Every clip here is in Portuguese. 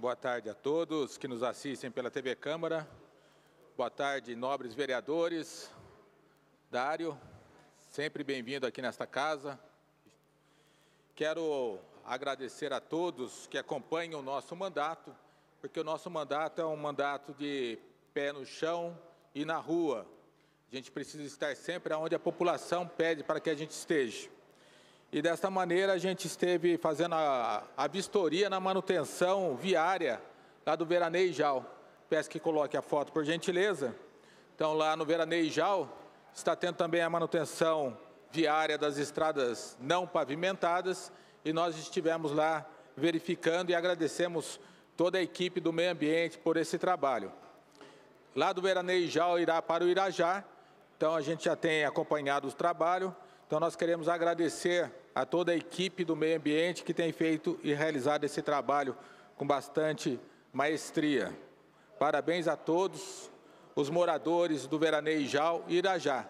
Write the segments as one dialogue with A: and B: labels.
A: Boa tarde a todos que nos assistem pela TV Câmara. Boa tarde, nobres vereadores. Dário, sempre bem-vindo aqui nesta casa. Quero agradecer a todos que acompanham o nosso mandato, porque o nosso mandato é um mandato de pé no chão e na rua. A gente precisa estar sempre onde a população pede para que a gente esteja. E desta maneira a gente esteve fazendo a, a vistoria na manutenção viária lá do Veraneijal. Peço que coloque a foto, por gentileza. Então, lá no Veraneijal, está tendo também a manutenção viária das estradas não pavimentadas e nós estivemos lá verificando e agradecemos toda a equipe do meio ambiente por esse trabalho. Lá do Veraneijal irá para o Irajá, então a gente já tem acompanhado o trabalho, então nós queremos agradecer a toda a equipe do meio ambiente que tem feito e realizado esse trabalho com bastante maestria. Parabéns a todos os moradores do Veranejal e Irajá.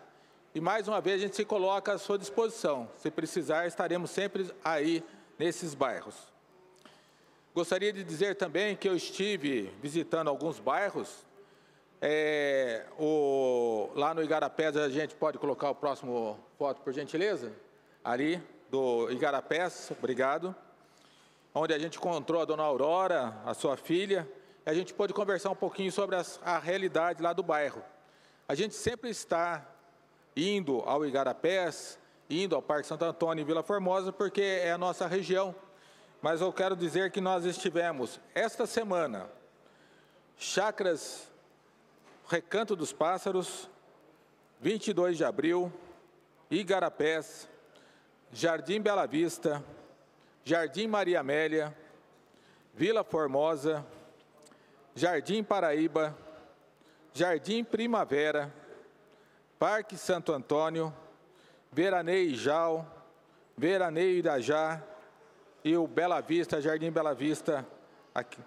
A: E mais uma vez a gente se coloca à sua disposição. Se precisar, estaremos sempre aí nesses bairros. Gostaria de dizer também que eu estive visitando alguns bairros. É, o, lá no Igarapés, a gente pode colocar o próximo foto, por gentileza? Ali do Igarapés, obrigado, onde a gente encontrou a dona Aurora, a sua filha, e a gente pôde conversar um pouquinho sobre as, a realidade lá do bairro. A gente sempre está indo ao Igarapés, indo ao Parque Santo Antônio e Vila Formosa, porque é a nossa região. Mas eu quero dizer que nós estivemos esta semana, Chacras Recanto dos Pássaros, 22 de abril, Igarapés, Jardim Bela Vista, Jardim Maria Amélia, Vila Formosa, Jardim Paraíba, Jardim Primavera, Parque Santo Antônio, Veraneio Ijal, Veraneio Irajá e o Bela Vista, Jardim Bela Vista, aqui,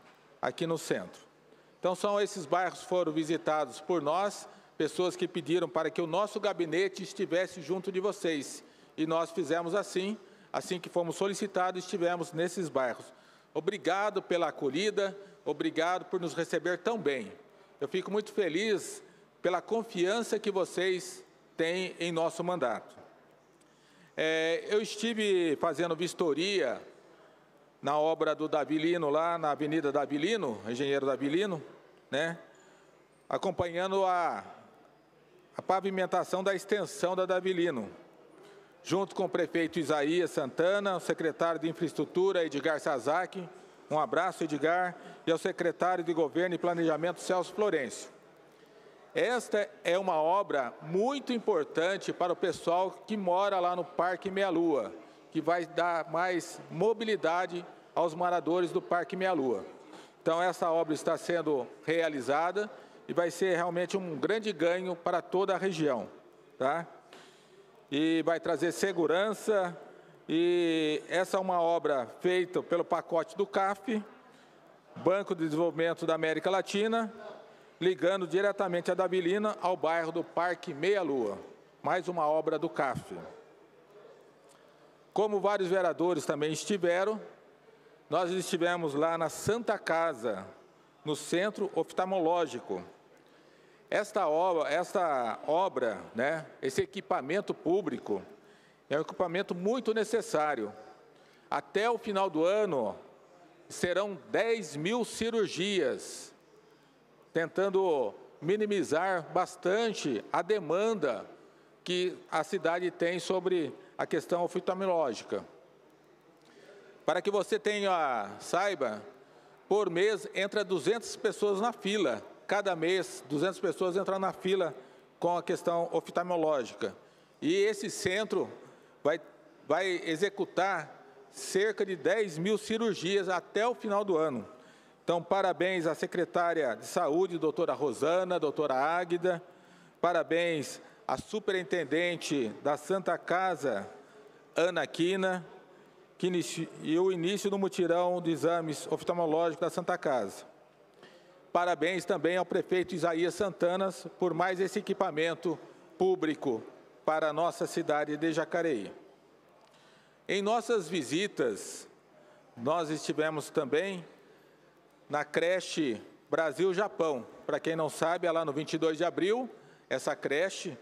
A: aqui no centro. Então, são esses bairros que foram visitados por nós, pessoas que pediram para que o nosso gabinete estivesse junto de vocês e nós fizemos assim, assim que fomos solicitados, estivemos nesses bairros. Obrigado pela acolhida, obrigado por nos receber tão bem. Eu fico muito feliz pela confiança que vocês têm em nosso mandato. É, eu estive fazendo vistoria na obra do Davilino, lá na Avenida Davilino, engenheiro Davilino, né? acompanhando a, a pavimentação da extensão da Davilino junto com o prefeito Isaías Santana, o secretário de Infraestrutura, Edgar Sazaki, um abraço, Edgar, e ao secretário de Governo e Planejamento, Celso Florencio. Esta é uma obra muito importante para o pessoal que mora lá no Parque Meia Lua, que vai dar mais mobilidade aos moradores do Parque Meia Lua. Então, essa obra está sendo realizada e vai ser realmente um grande ganho para toda a região. Tá? e vai trazer segurança. E essa é uma obra feita pelo pacote do CAF, Banco de Desenvolvimento da América Latina, ligando diretamente a Davilina ao bairro do Parque Meia Lua. Mais uma obra do CAF. Como vários vereadores também estiveram, nós estivemos lá na Santa Casa, no Centro Oftalmológico, esta obra, esta obra né, esse equipamento público, é um equipamento muito necessário. Até o final do ano, serão 10 mil cirurgias, tentando minimizar bastante a demanda que a cidade tem sobre a questão oftalmológica. Para que você tenha, saiba, por mês entra 200 pessoas na fila cada mês 200 pessoas entrando na fila com a questão oftalmológica. E esse centro vai, vai executar cerca de 10 mil cirurgias até o final do ano. Então, parabéns à secretária de Saúde, doutora Rosana, doutora Águida, parabéns à superintendente da Santa Casa, Ana Quina, que e o início do mutirão de exames oftalmológicos da Santa Casa. Parabéns também ao prefeito Isaías Santanas por mais esse equipamento público para a nossa cidade de Jacareí. Em nossas visitas, nós estivemos também na creche Brasil-Japão. Para quem não sabe, é lá no 22 de abril, essa creche.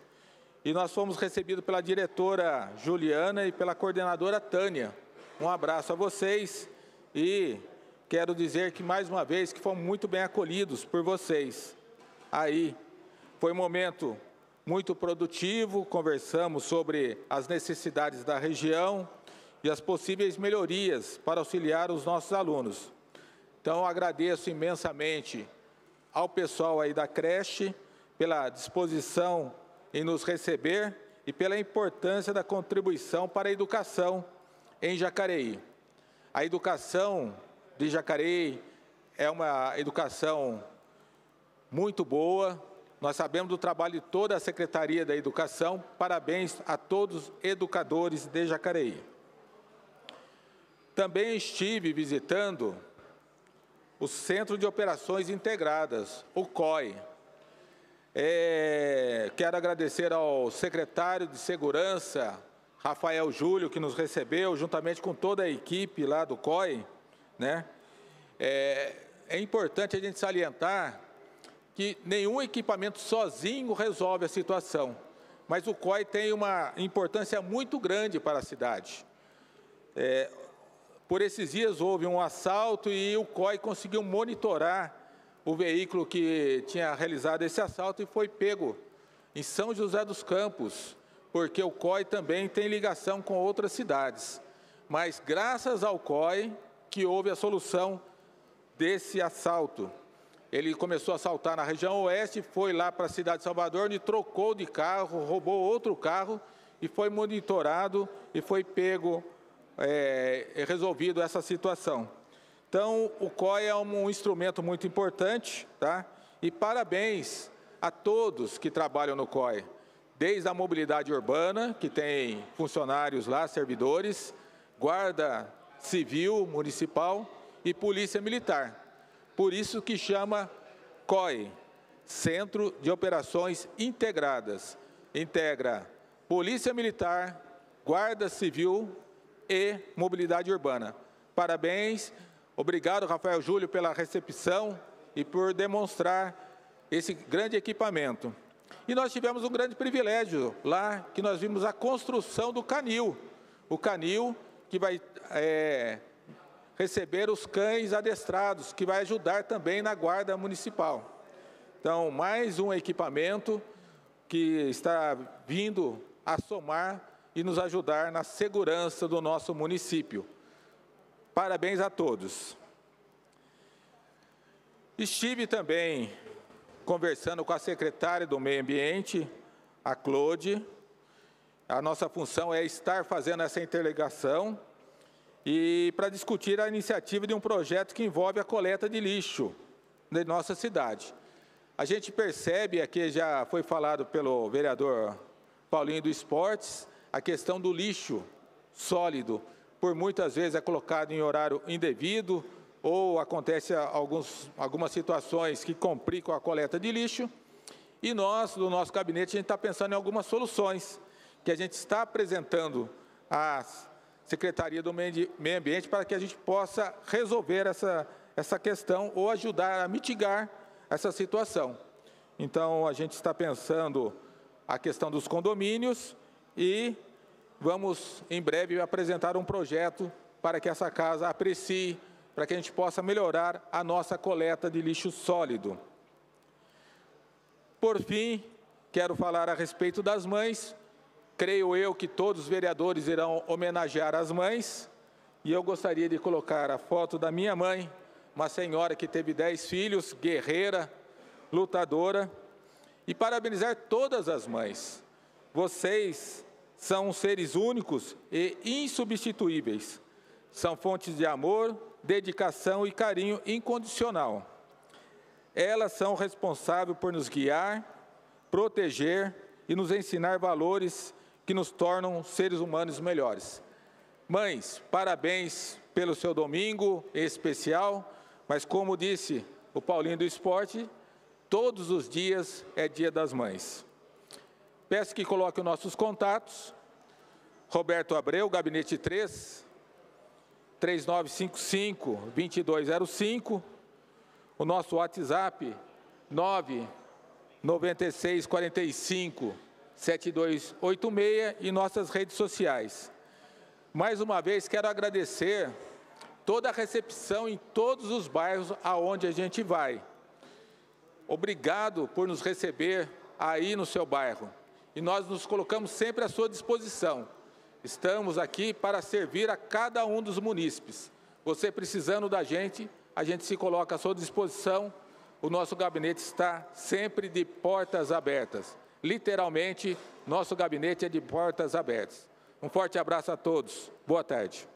A: E nós fomos recebidos pela diretora Juliana e pela coordenadora Tânia. Um abraço a vocês e Quero dizer que mais uma vez que fomos muito bem acolhidos por vocês. Aí foi um momento muito produtivo, conversamos sobre as necessidades da região e as possíveis melhorias para auxiliar os nossos alunos. Então agradeço imensamente ao pessoal aí da creche pela disposição em nos receber e pela importância da contribuição para a educação em Jacareí. A educação de Jacareí é uma educação muito boa. Nós sabemos do trabalho de toda a Secretaria da Educação. Parabéns a todos os educadores de Jacareí. Também estive visitando o Centro de Operações Integradas, o COI. É, quero agradecer ao secretário de Segurança, Rafael Júlio, que nos recebeu, juntamente com toda a equipe lá do COI. Né? É, é importante a gente salientar que nenhum equipamento sozinho resolve a situação, mas o COI tem uma importância muito grande para a cidade. É, por esses dias houve um assalto e o COI conseguiu monitorar o veículo que tinha realizado esse assalto e foi pego em São José dos Campos, porque o COI também tem ligação com outras cidades. Mas graças ao COI, que houve a solução desse assalto. Ele começou a assaltar na região oeste, foi lá para a cidade de Salvador, onde trocou de carro, roubou outro carro e foi monitorado e foi pego, é, resolvido essa situação. Então, o COI é um instrumento muito importante, tá? E parabéns a todos que trabalham no COI, desde a mobilidade urbana, que tem funcionários lá, servidores, guarda civil, municipal e polícia militar. Por isso que chama COI, Centro de Operações Integradas. Integra Polícia Militar, Guarda Civil e Mobilidade Urbana. Parabéns. Obrigado, Rafael Júlio, pela recepção e por demonstrar esse grande equipamento. E nós tivemos um grande privilégio lá, que nós vimos a construção do canil. O canil que vai é, receber os cães adestrados, que vai ajudar também na guarda municipal. Então, mais um equipamento que está vindo a somar e nos ajudar na segurança do nosso município. Parabéns a todos. Estive também conversando com a secretária do Meio Ambiente, a Claude, a nossa função é estar fazendo essa interligação e para discutir a iniciativa de um projeto que envolve a coleta de lixo de nossa cidade. A gente percebe, aqui já foi falado pelo vereador Paulinho do Esportes, a questão do lixo sólido, por muitas vezes é colocado em horário indevido, ou acontece alguns, algumas situações que complicam a coleta de lixo, e nós, no nosso gabinete, a gente está pensando em algumas soluções que a gente está apresentando à Secretaria do Meio Ambiente para que a gente possa resolver essa, essa questão ou ajudar a mitigar essa situação. Então, a gente está pensando a questão dos condomínios e vamos, em breve, apresentar um projeto para que essa casa aprecie, para que a gente possa melhorar a nossa coleta de lixo sólido. Por fim, quero falar a respeito das mães, Creio eu que todos os vereadores irão homenagear as mães e eu gostaria de colocar a foto da minha mãe, uma senhora que teve dez filhos, guerreira, lutadora, e parabenizar todas as mães. Vocês são seres únicos e insubstituíveis. São fontes de amor, dedicação e carinho incondicional. Elas são responsáveis por nos guiar, proteger e nos ensinar valores que nos tornam seres humanos melhores. Mães, parabéns pelo seu domingo especial, mas como disse o Paulinho do Esporte, todos os dias é dia das mães. Peço que coloque os nossos contatos. Roberto Abreu, gabinete 3, 3955 2205. O nosso WhatsApp 99645 7286 e nossas redes sociais. Mais uma vez, quero agradecer toda a recepção em todos os bairros aonde a gente vai. Obrigado por nos receber aí no seu bairro. E nós nos colocamos sempre à sua disposição. Estamos aqui para servir a cada um dos munícipes. Você precisando da gente, a gente se coloca à sua disposição. O nosso gabinete está sempre de portas abertas. Literalmente, nosso gabinete é de portas abertas. Um forte abraço a todos. Boa tarde.